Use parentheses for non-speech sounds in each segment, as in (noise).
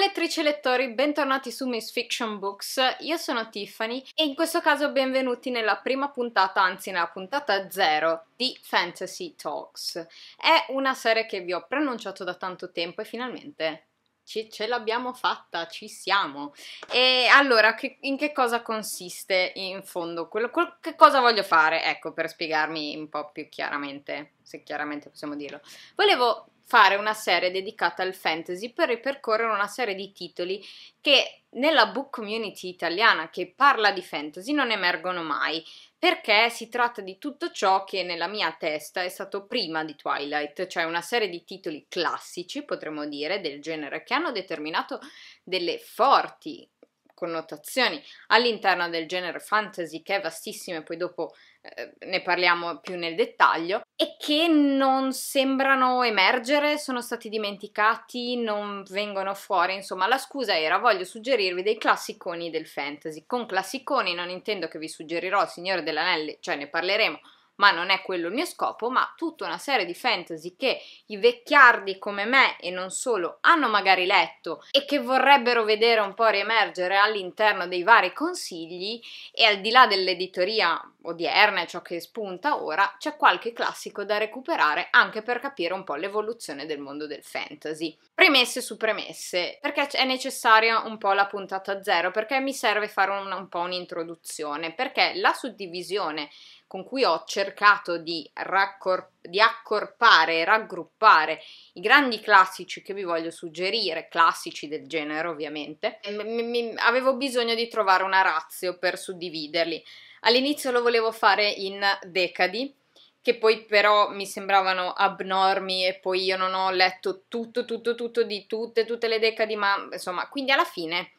lettrici e lettori, bentornati su Miss Fiction Books, io sono Tiffany e in questo caso benvenuti nella prima puntata, anzi nella puntata zero di Fantasy Talks. È una serie che vi ho preannunciato da tanto tempo e finalmente ce l'abbiamo fatta, ci siamo. E allora, che, in che cosa consiste in fondo? Quello, quel, che cosa voglio fare? Ecco, per spiegarmi un po' più chiaramente, se chiaramente possiamo dirlo. Volevo fare una serie dedicata al fantasy per ripercorrere una serie di titoli che nella book community italiana che parla di fantasy non emergono mai, perché si tratta di tutto ciò che nella mia testa è stato prima di Twilight, cioè una serie di titoli classici, potremmo dire, del genere, che hanno determinato delle forti connotazioni all'interno del genere fantasy che è vastissimo e poi dopo eh, ne parliamo più nel dettaglio, e che non sembrano emergere, sono stati dimenticati, non vengono fuori. Insomma, la scusa era voglio suggerirvi dei classiconi del fantasy. Con classiconi non intendo che vi suggerirò il Signore dell'Anelli, cioè ne parleremo ma non è quello il mio scopo, ma tutta una serie di fantasy che i vecchiardi come me e non solo hanno magari letto e che vorrebbero vedere un po' riemergere all'interno dei vari consigli e al di là dell'editoria odierna e ciò che spunta ora, c'è qualche classico da recuperare anche per capire un po' l'evoluzione del mondo del fantasy. Premesse su premesse, perché è necessaria un po' la puntata zero, perché mi serve fare un, un po' un'introduzione, perché la suddivisione con cui ho cercato di, raccor- di accorpare e raggruppare i grandi classici che vi voglio suggerire, classici del genere ovviamente, mi, mi, avevo bisogno di trovare una razio per suddividerli. All'inizio lo volevo fare in decadi, che poi però mi sembravano abnormi e poi io non ho letto tutto, tutto, tutto di tutte, tutte le decadi, ma insomma, quindi alla fine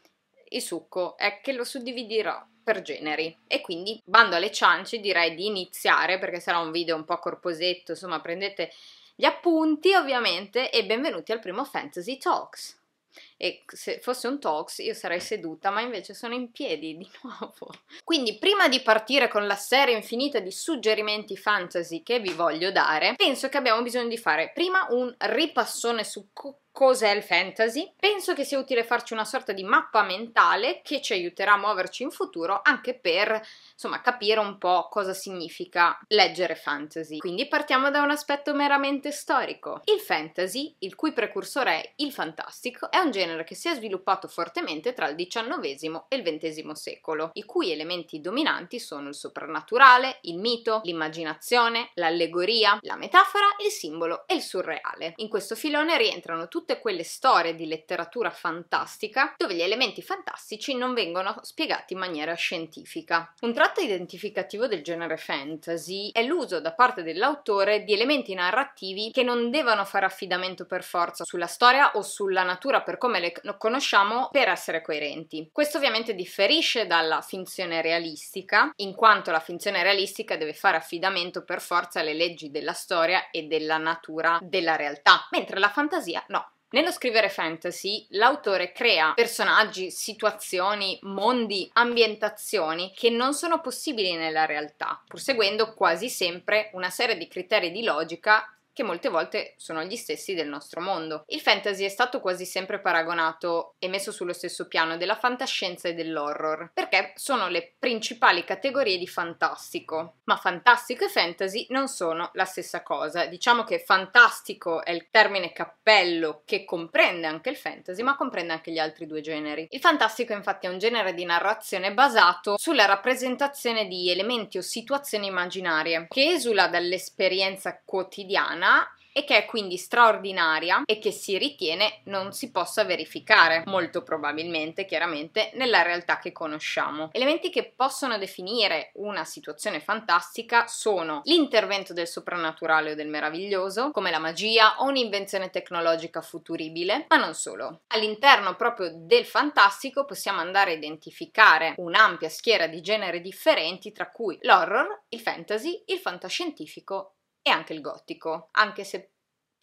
il succo è che lo suddividerò per generi e quindi bando alle ciance direi di iniziare perché sarà un video un po' corposetto, insomma prendete gli appunti ovviamente e benvenuti al primo Fantasy Talks e se fosse un talks io sarei seduta, ma invece sono in piedi di (laughs) nuovo. Quindi prima di partire con la serie infinita di suggerimenti fantasy che vi voglio dare, penso che abbiamo bisogno di fare prima un ripassone su cos'è il fantasy. Penso che sia utile farci una sorta di mappa mentale che ci aiuterà a muoverci in futuro anche per, insomma, capire un po' cosa significa leggere fantasy. Quindi partiamo da un aspetto meramente storico. Il fantasy, il cui precursore è il fantastico, è un genere genere che si è sviluppato fortemente tra il XIX e il XX secolo, i cui elementi dominanti sono il soprannaturale, il mito, l'immaginazione, l'allegoria, la metafora, il simbolo e il surreale. In questo filone rientrano tutte quelle storie di letteratura fantastica dove gli elementi fantastici non vengono spiegati in maniera scientifica. Un tratto identificativo del genere fantasy è l'uso da parte dell'autore di elementi narrativi che non devono fare affidamento per forza sulla storia o sulla natura per come le conosciamo per essere coerenti. Questo ovviamente differisce dalla finzione realistica, in quanto la finzione realistica deve fare affidamento per forza alle leggi della storia e della natura della realtà, mentre la fantasia no. Nello scrivere fantasy, l'autore crea personaggi, situazioni, mondi, ambientazioni che non sono possibili nella realtà, pur seguendo quasi sempre una serie di criteri di logica che molte volte sono gli stessi del nostro mondo. Il fantasy è stato quasi sempre paragonato e messo sullo stesso piano della fantascienza e dell'horror, perché sono le principali categorie di fantastico. Ma fantastico e fantasy non sono la stessa cosa. Diciamo che fantastico è il termine cappello che comprende anche il fantasy, ma comprende anche gli altri due generi. Il fantastico infatti è un genere di narrazione basato sulla rappresentazione di elementi o situazioni immaginarie che esula dall'esperienza quotidiana e che è quindi straordinaria e che si ritiene non si possa verificare, molto probabilmente, chiaramente, nella realtà che conosciamo. Elementi che possono definire una situazione fantastica sono l'intervento del soprannaturale o del meraviglioso, come la magia o un'invenzione tecnologica futuribile, ma non solo. All'interno proprio del fantastico possiamo andare a identificare un'ampia schiera di generi differenti, tra cui l'horror, il fantasy, il fantascientifico e anche il gotico, anche se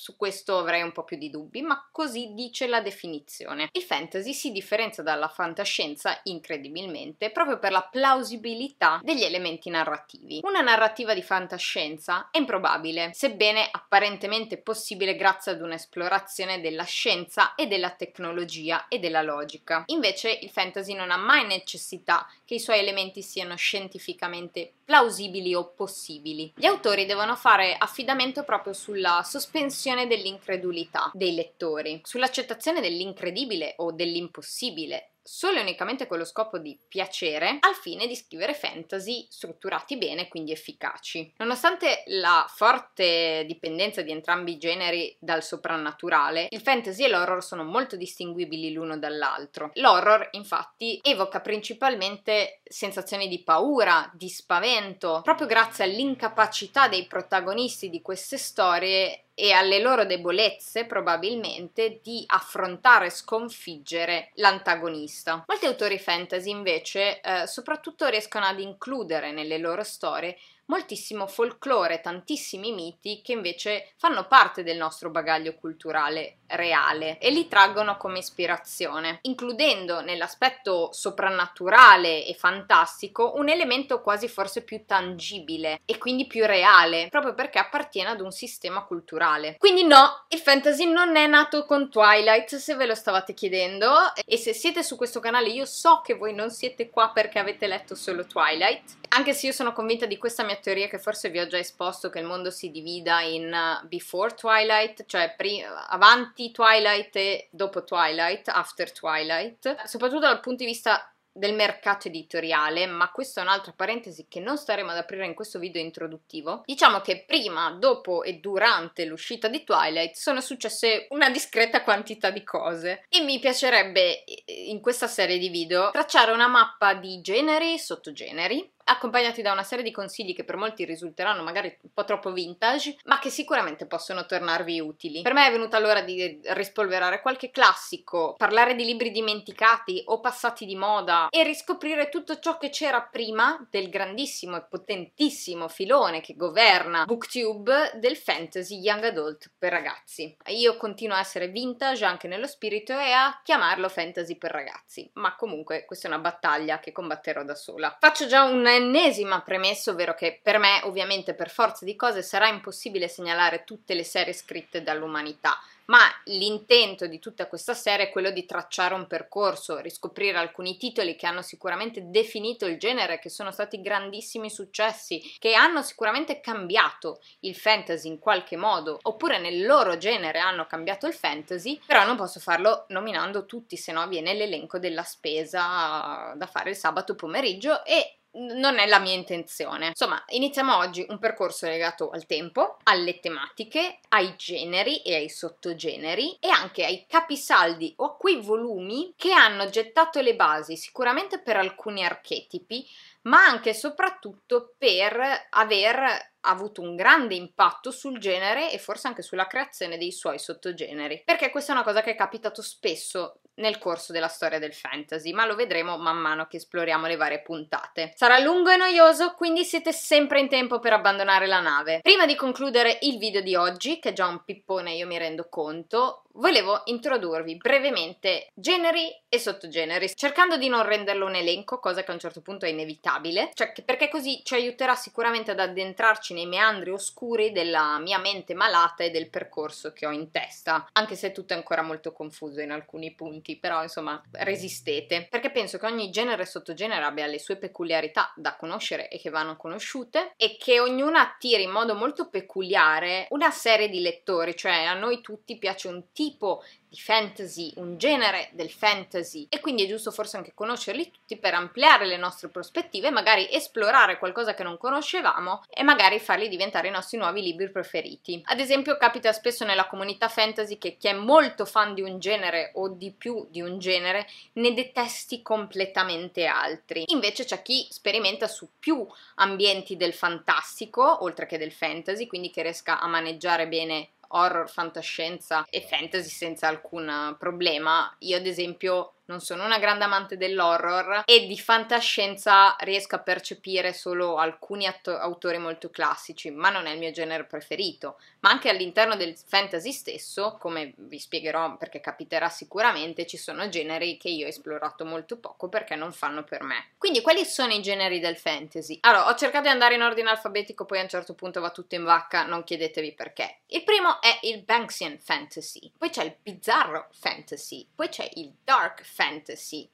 su questo avrei un po' più di dubbi, ma così dice la definizione. Il fantasy si differenzia dalla fantascienza incredibilmente proprio per la plausibilità degli elementi narrativi. Una narrativa di fantascienza è improbabile, sebbene apparentemente possibile grazie ad un'esplorazione della scienza e della tecnologia e della logica. Invece il fantasy non ha mai necessità che i suoi elementi siano scientificamente plausibili o possibili. Gli autori devono fare affidamento proprio sulla sospensione l'accettazione dell'incredulità dei lettori, sull'accettazione dell'incredibile o dell'impossibile solo e unicamente con lo scopo di piacere, al fine di scrivere fantasy strutturati bene e quindi efficaci. Nonostante la forte dipendenza di entrambi i generi dal soprannaturale, il fantasy e l'horror sono molto distinguibili l'uno dall'altro. L'horror, infatti, evoca principalmente sensazioni di paura, di spavento, proprio grazie all'incapacità dei protagonisti di queste storie e alle loro debolezze probabilmente di affrontare e sconfiggere l'antagonista protagonista. Molti autori fantasy invece eh, soprattutto riescono ad includere nelle loro storie moltissimo folklore, tantissimi miti che invece fanno parte del nostro bagaglio culturale reale e li traggono come ispirazione, includendo nell'aspetto soprannaturale e fantastico un elemento quasi forse più tangibile e quindi più reale, proprio perché appartiene ad un sistema culturale. Quindi no, il fantasy non è nato con Twilight, se ve lo stavate chiedendo, e se siete su questo canale io so che voi non siete qua perché avete letto solo Twilight, anche se io sono convinta di questa mia teorie che forse vi ho già esposto che il mondo si divida in uh, before Twilight, cioè pri- avanti Twilight e dopo Twilight, after Twilight, soprattutto dal punto di vista del mercato editoriale, ma questa è un'altra parentesi che non staremo ad aprire in questo video introduttivo. Diciamo che prima, dopo e durante l'uscita di Twilight sono successe una discreta quantità di cose e mi piacerebbe in questa serie di video tracciare una mappa di generi, sottogeneri accompagnati da una serie di consigli che per molti risulteranno magari un po' troppo vintage, ma che sicuramente possono tornarvi utili. Per me è venuta l'ora di rispolverare qualche classico, parlare di libri dimenticati o passati di moda e riscoprire tutto ciò che c'era prima del grandissimo e potentissimo filone che governa Booktube del fantasy young adult per ragazzi. Io continuo a essere vintage anche nello spirito e a chiamarlo fantasy per ragazzi, ma comunque questa è una battaglia che combatterò da sola. Faccio già un l'ennesima premessa, ovvero che per me ovviamente per forza di cose sarà impossibile segnalare tutte le serie scritte dall'umanità, ma l'intento di tutta questa serie è quello di tracciare un percorso, riscoprire alcuni titoli che hanno sicuramente definito il genere, che sono stati grandissimi successi, che hanno sicuramente cambiato il fantasy in qualche modo, oppure nel loro genere hanno cambiato il fantasy, però non posso farlo nominando tutti, se no viene l'elenco della spesa da fare il sabato pomeriggio e non è la mia intenzione. Insomma, iniziamo oggi un percorso legato al tempo, alle tematiche, ai generi e ai sottogeneri e anche ai capisaldi o a quei volumi che hanno gettato le basi sicuramente per alcuni archetipi, ma anche e soprattutto per aver ha avuto un grande impatto sul genere e forse anche sulla creazione dei suoi sottogeneri, perché questa è una cosa che è capitato spesso nel corso della storia del fantasy, ma lo vedremo man mano che esploriamo le varie puntate. Sarà lungo e noioso, quindi siete sempre in tempo per abbandonare la nave. Prima di concludere il video di oggi, che è già un pippone io mi rendo conto, volevo introdurvi brevemente generi e sottogeneri, cercando di non renderlo un elenco, cosa che a un certo punto è inevitabile, cioè perché così ci aiuterà sicuramente ad addentrarci nei meandri oscuri della mia mente malata e del percorso che ho in testa, anche se tutto è ancora molto confuso in alcuni punti, però insomma resistete, perché penso che ogni genere e sottogenere abbia le sue peculiarità da conoscere e che vanno conosciute e che ognuna attiri in modo molto peculiare una serie di lettori, cioè a noi tutti piace un tipo di fantasy, un genere del fantasy e quindi è giusto forse anche conoscerli tutti per ampliare le nostre prospettive, magari esplorare qualcosa che non conoscevamo e magari e farli diventare i nostri nuovi libri preferiti. Ad esempio capita spesso nella comunità fantasy che chi è molto fan di un genere o di più di un genere ne detesti completamente altri. Invece c'è chi sperimenta su più ambienti del fantastico, oltre che del fantasy, quindi che riesca a maneggiare bene horror, fantascienza e fantasy senza alcun problema. Io ad esempio non sono una grande amante dell'horror e di fantascienza riesco a percepire solo alcuni atto- autori molto classici, ma non è il mio genere preferito. Ma anche all'interno del fantasy stesso, come vi spiegherò perché capiterà sicuramente, ci sono generi che io ho esplorato molto poco perché non fanno per me. Quindi quali sono i generi del fantasy? Allora, ho cercato di andare in ordine alfabetico, poi a un certo punto va tutto in vacca, non chiedetevi perché. Il primo è il Banksian fantasy, poi c'è il bizzarro fantasy, poi c'è il dark fantasy fantasy,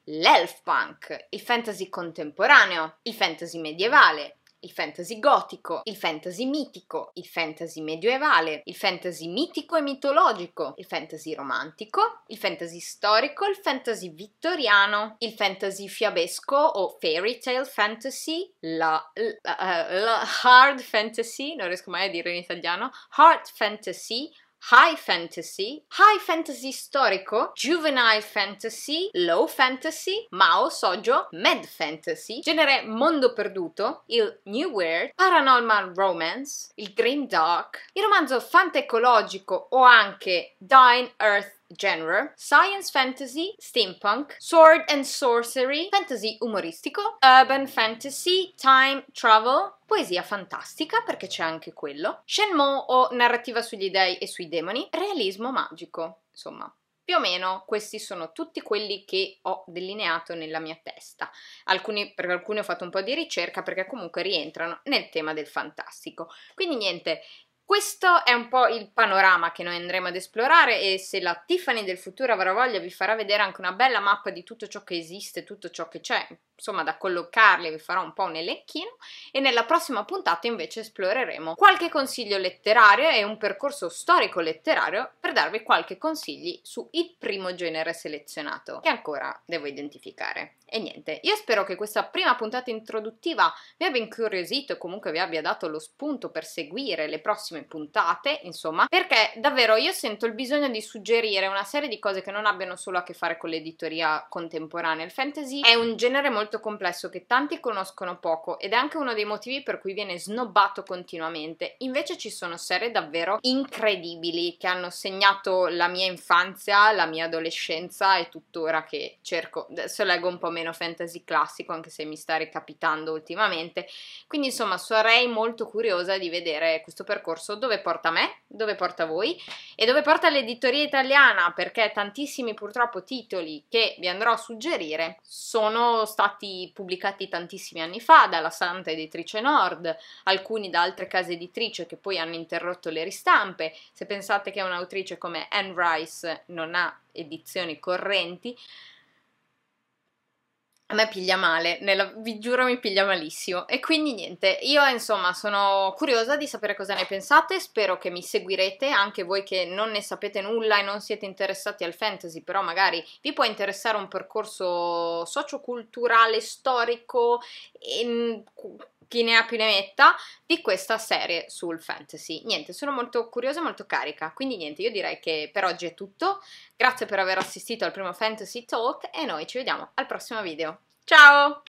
punk, il fantasy contemporaneo, il fantasy medievale, il fantasy gotico, il fantasy mitico, il fantasy medioevale, il fantasy mitico e mitologico, il fantasy romantico, il fantasy storico, il fantasy vittoriano, il fantasy fiabesco o fairy tale fantasy, la, la, la, la hard fantasy, non riesco mai a dire in italiano, hard fantasy, high fantasy, high fantasy storico, juvenile fantasy, low fantasy, Mao Sojo, mad fantasy, genere mondo perduto, il new world, paranormal romance, il dream dark, il romanzo fantecologico o anche Dine Earth genre, science fantasy, steampunk, sword and sorcery, fantasy umoristico, urban fantasy, time travel, poesia fantastica perché c'è anche quello, shenmue o narrativa sugli dei e sui demoni, realismo magico, insomma. Più o meno questi sono tutti quelli che ho delineato nella mia testa. Alcuni, per alcuni ho fatto un po' di ricerca perché comunque rientrano nel tema del fantastico. Quindi niente, questo è un po' il panorama che noi andremo ad esplorare e se la Tiffany del futuro avrà voglia vi farà vedere anche una bella mappa di tutto ciò che esiste, tutto ciò che c'è, insomma da collocarli vi farò un po' un elenchino e nella prossima puntata invece esploreremo qualche consiglio letterario e un percorso storico letterario per darvi qualche consigli su il primo genere selezionato che ancora devo identificare. E niente, io spero che questa prima puntata introduttiva vi abbia incuriosito e comunque vi abbia dato lo spunto per seguire le prossime prossime puntate, insomma, perché davvero io sento il bisogno di suggerire una serie di cose che non abbiano solo a che fare con l'editoria contemporanea. Il fantasy è un genere molto complesso che tanti conoscono poco ed è anche uno dei motivi per cui viene snobbato continuamente. Invece ci sono serie davvero incredibili che hanno segnato la mia infanzia, la mia adolescenza e tuttora che cerco. Adesso leggo un po' meno fantasy classico, anche se mi sta ricapitando ultimamente. Quindi insomma sarei molto curiosa di vedere questo percorso corso, dove porta me, dove porta voi e dove porta l'editoria italiana, perché tantissimi purtroppo titoli che vi andrò a suggerire sono stati pubblicati tantissimi anni fa dalla Santa Editrice Nord, alcuni da altre case editrici che poi hanno interrotto le ristampe. Se pensate che un'autrice come Anne Rice non ha edizioni correnti, a me piglia male, nella, vi giuro mi piglia malissimo. E quindi niente, io insomma sono curiosa di sapere cosa ne pensate, spero che mi seguirete, anche voi che non ne sapete nulla e non siete interessati al fantasy, però magari vi può interessare un percorso socioculturale, storico, e chi ne ha più ne metta di questa serie sul fantasy. Niente, sono molto curiosa e molto carica. Quindi niente, io direi che per oggi è tutto. Grazie per aver assistito al primo Fantasy Talk e noi ci vediamo al prossimo video. Ciao!